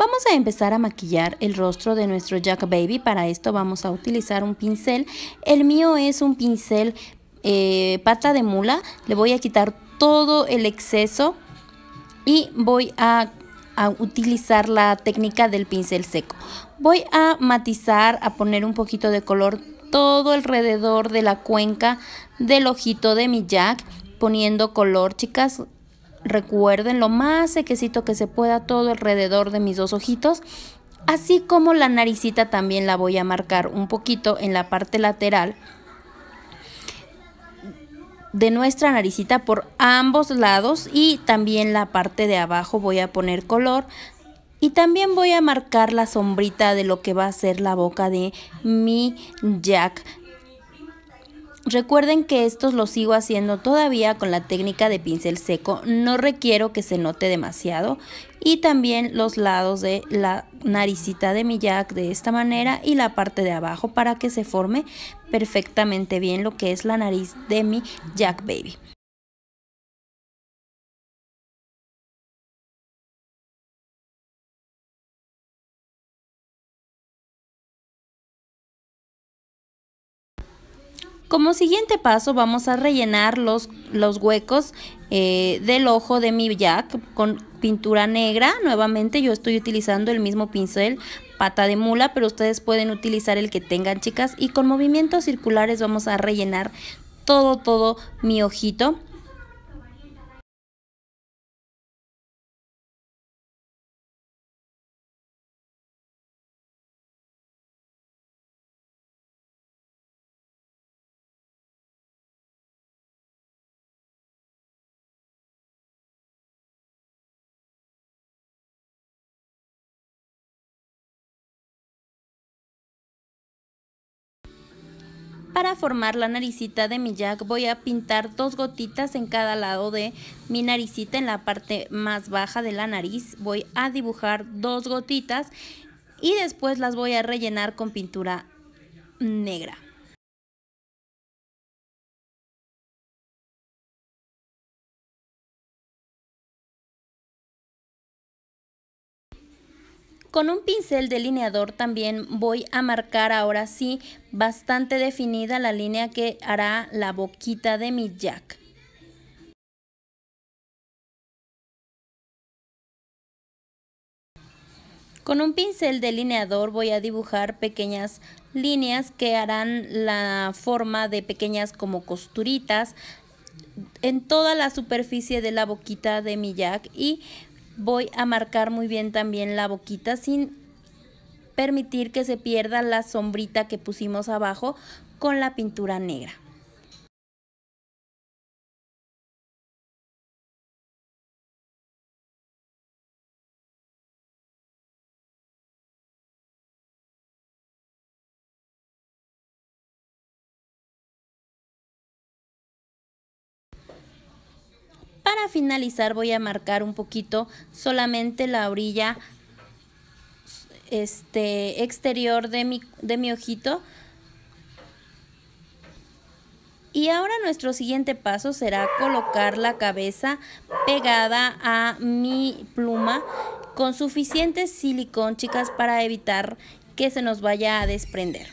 Vamos a empezar a maquillar el rostro de nuestro Jack Baby. Para esto vamos a utilizar un pincel. El mío es un pincel eh, pata de mula. Le voy a quitar todo el exceso y voy a, a utilizar la técnica del pincel seco. Voy a matizar, a poner un poquito de color todo alrededor de la cuenca del ojito de mi Jack poniendo color, chicas. Recuerden lo más sequecito que se pueda todo alrededor de mis dos ojitos. Así como la naricita también la voy a marcar un poquito en la parte lateral de nuestra naricita por ambos lados y también la parte de abajo voy a poner color y también voy a marcar la sombrita de lo que va a ser la boca de mi Jack Recuerden que estos los sigo haciendo todavía con la técnica de pincel seco, no requiero que se note demasiado y también los lados de la naricita de mi jack de esta manera y la parte de abajo para que se forme perfectamente bien lo que es la nariz de mi jack baby. Como siguiente paso vamos a rellenar los, los huecos eh, del ojo de mi jack con pintura negra. Nuevamente yo estoy utilizando el mismo pincel pata de mula, pero ustedes pueden utilizar el que tengan chicas. Y con movimientos circulares vamos a rellenar todo, todo mi ojito. para formar la naricita de mi jack voy a pintar dos gotitas en cada lado de mi naricita en la parte más baja de la nariz. Voy a dibujar dos gotitas y después las voy a rellenar con pintura negra. Con un pincel delineador también voy a marcar ahora sí bastante definida la línea que hará la boquita de mi jack. Con un pincel delineador voy a dibujar pequeñas líneas que harán la forma de pequeñas como costuritas en toda la superficie de la boquita de mi jack y Voy a marcar muy bien también la boquita sin permitir que se pierda la sombrita que pusimos abajo con la pintura negra. Para finalizar voy a marcar un poquito solamente la orilla este, exterior de mi, de mi ojito. Y ahora nuestro siguiente paso será colocar la cabeza pegada a mi pluma con suficiente silicón, chicas, para evitar que se nos vaya a desprender.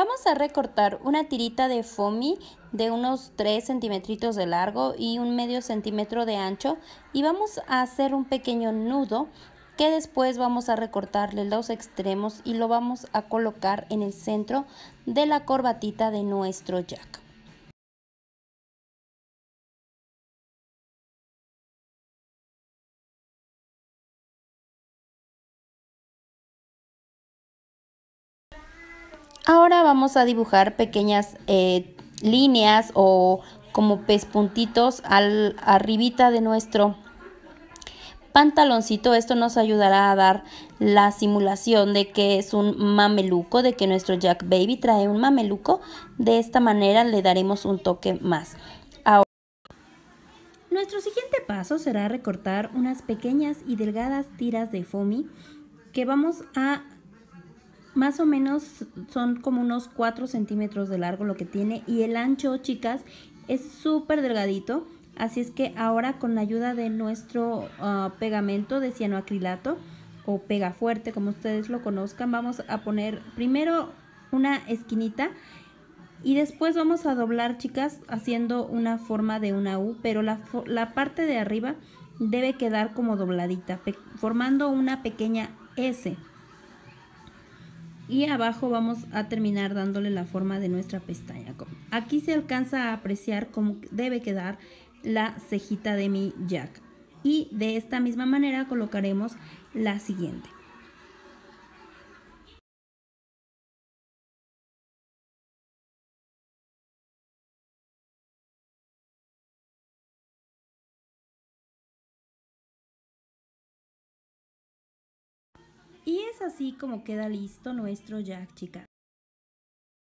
Vamos a recortar una tirita de foamy de unos 3 centímetros de largo y un medio centímetro de ancho y vamos a hacer un pequeño nudo que después vamos a recortarle los extremos y lo vamos a colocar en el centro de la corbatita de nuestro jack. Ahora vamos a dibujar pequeñas eh, líneas o como pespuntitos al arribita de nuestro pantaloncito. Esto nos ayudará a dar la simulación de que es un mameluco, de que nuestro Jack Baby trae un mameluco. De esta manera le daremos un toque más. Ahora, nuestro siguiente paso será recortar unas pequeñas y delgadas tiras de foamy que vamos a más o menos son como unos 4 centímetros de largo lo que tiene y el ancho, chicas, es súper delgadito. Así es que ahora con la ayuda de nuestro ah, pegamento de cianoacrilato o pega fuerte, como ustedes lo conozcan, vamos a poner primero una esquinita y después vamos a doblar, chicas, haciendo una forma de una U, pero la parte de arriba debe quedar como dobladita, formando una pequeña S y abajo vamos a terminar dándole la forma de nuestra pestaña. Aquí se alcanza a apreciar cómo debe quedar la cejita de mi jack. Y de esta misma manera colocaremos la siguiente. Y es así como queda listo nuestro jack, chicas.